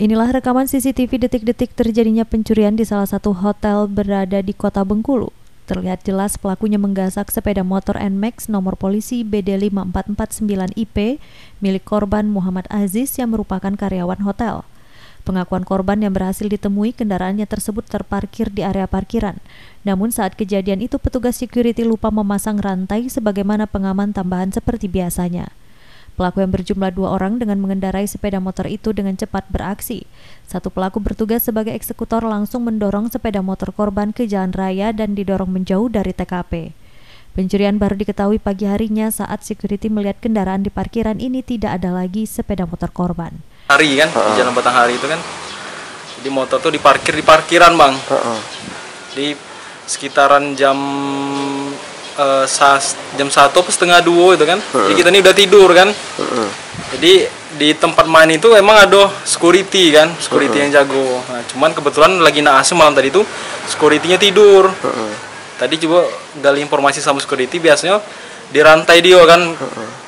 Inilah rekaman CCTV detik-detik terjadinya pencurian di salah satu hotel berada di kota Bengkulu. Terlihat jelas pelakunya menggasak sepeda motor NMAX nomor polisi BD5449IP milik korban Muhammad Aziz yang merupakan karyawan hotel. Pengakuan korban yang berhasil ditemui kendaraannya tersebut terparkir di area parkiran. Namun saat kejadian itu petugas security lupa memasang rantai sebagaimana pengaman tambahan seperti biasanya. Pelaku yang berjumlah dua orang dengan mengendarai sepeda motor itu dengan cepat beraksi. Satu pelaku bertugas sebagai eksekutor langsung mendorong sepeda motor korban ke jalan raya dan didorong menjauh dari TKP. Pencurian baru diketahui pagi harinya saat security melihat kendaraan di parkiran ini tidak ada lagi sepeda motor korban. Hari kan, uh -uh. jalan Batang Hari itu kan, di motor tuh diparkir di parkiran bang. Uh -uh. Di sekitaran jam uh, jam satu atau setengah dua itu kan uh-uh. jadi kita ini udah tidur kan uh-uh. jadi di tempat main itu emang ada security kan security uh-uh. yang jago nah, cuman kebetulan lagi naas malam tadi itu securitynya tidur uh-uh. tadi coba gali informasi sama security biasanya dirantai dia kan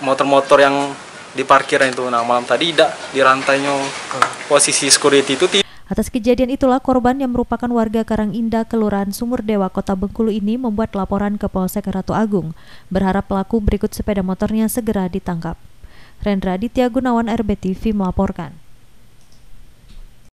motor-motor yang di parkiran itu nah malam tadi tidak dirantainya posisi security itu tidur Atas kejadian itulah korban yang merupakan warga Karang Indah, Kelurahan Sumur Dewa, Kota Bengkulu ini membuat laporan ke Polsek Ratu Agung, berharap pelaku berikut sepeda motornya segera ditangkap. Rendra Ditya Gunawan RBTV melaporkan.